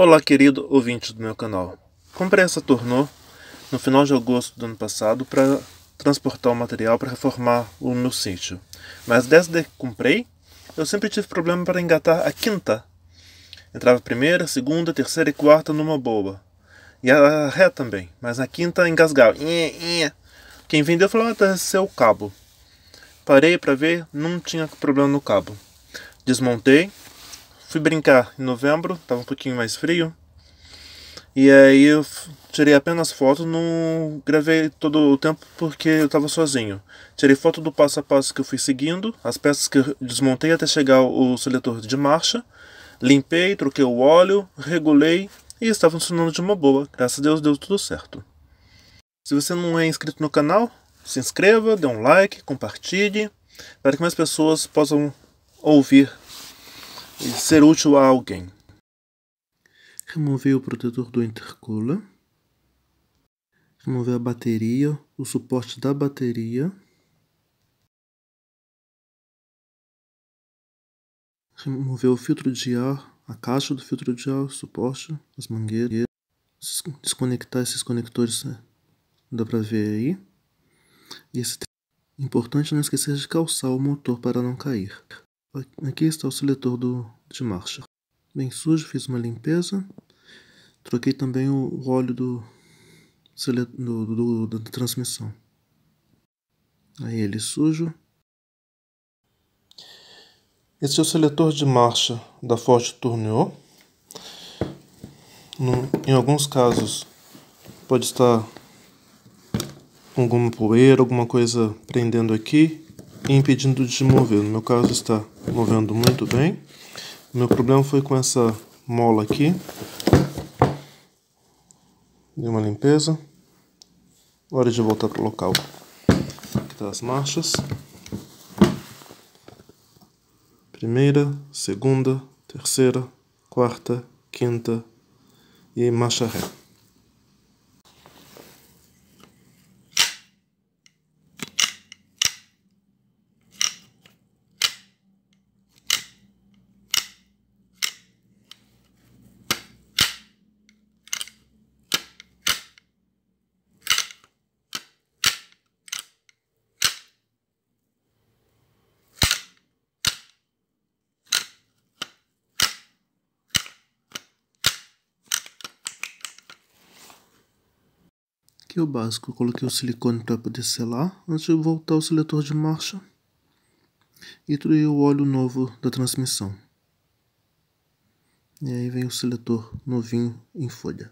Olá, querido ouvinte do meu canal. Comprei essa tornô no final de agosto do ano passado para transportar o material para reformar o meu sítio. Mas desde que comprei, eu sempre tive problema para engatar a quinta. Entrava primeira, segunda, terceira e quarta numa boa. E a ré também, mas na quinta engasgava. Quem vendeu falou, ah, tá, esse é o cabo. Parei para ver, não tinha problema no cabo. Desmontei, fui brincar em novembro, estava um pouquinho mais frio. E aí eu tirei apenas foto, não gravei todo o tempo porque eu estava sozinho. Tirei foto do passo a passo que eu fui seguindo, as peças que eu desmontei até chegar o seletor de marcha, limpei, troquei o óleo, regulei e estava funcionando de uma boa. Graças a Deus deu tudo certo. Se você não é inscrito no canal, se inscreva, dê um like, compartilhe, para que mais pessoas possam ouvir e ser útil a alguém. Remover o protetor do intercooler. Remover a bateria, o suporte da bateria. Remover o filtro de ar, a caixa do filtro de ar, o suporte, as mangueiras. Desconectar esses conectores, né? dá para ver aí. E esse importante não esquecer de calçar o motor para não cair. Aqui está o seletor do, de marcha. Bem sujo, fiz uma limpeza. Troquei também o, óleo do, do, do, do da transmissão. Aí ele é sujo. Esse é o seletor de marcha da Ford Tourneo. No, em alguns casos pode estar com alguma poeira, alguma coisa prendendo aqui impedindo de mover. No meu caso está movendo muito bem. O meu problema foi com essa mola aqui. Dei uma limpeza. Hora de voltar para o local. Aqui tá as marchas. Primeira, segunda, terceira, quarta, quinta e marcha ré. Aqui é o básico, eu coloquei o silicone para poder selar, antes de voltar o seletor de marcha e trouxe o óleo novo da transmissão. E aí vem o seletor novinho em folha.